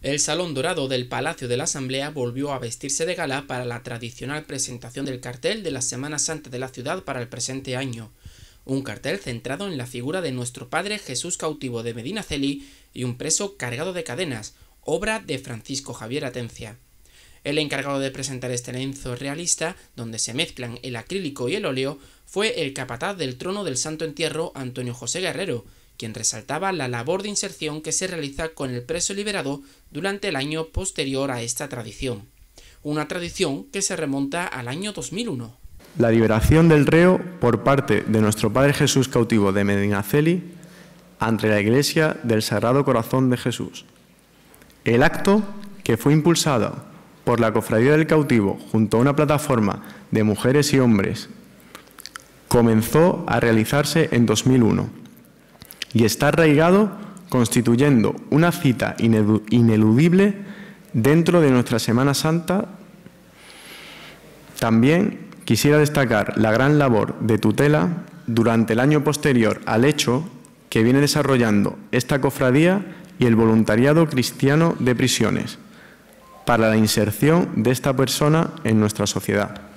El Salón Dorado del Palacio de la Asamblea volvió a vestirse de gala para la tradicional presentación del cartel de la Semana Santa de la ciudad para el presente año, un cartel centrado en la figura de nuestro Padre Jesús cautivo de Medinaceli y un preso cargado de cadenas, obra de Francisco Javier Atencia. El encargado de presentar este lienzo realista, donde se mezclan el acrílico y el óleo, fue el capataz del trono del Santo Entierro Antonio José Guerrero, quien resaltaba la labor de inserción que se realiza con el preso liberado durante el año posterior a esta tradición, una tradición que se remonta al año 2001. La liberación del reo por parte de nuestro Padre Jesús cautivo de Medinaceli ante la Iglesia del Sagrado Corazón de Jesús. El acto que fue impulsado por la Cofradía del Cautivo junto a una plataforma de mujeres y hombres comenzó a realizarse en 2001 y está arraigado constituyendo una cita ineludible dentro de nuestra Semana Santa. También quisiera destacar la gran labor de tutela durante el año posterior al hecho que viene desarrollando esta cofradía y el voluntariado cristiano de prisiones para la inserción de esta persona en nuestra sociedad.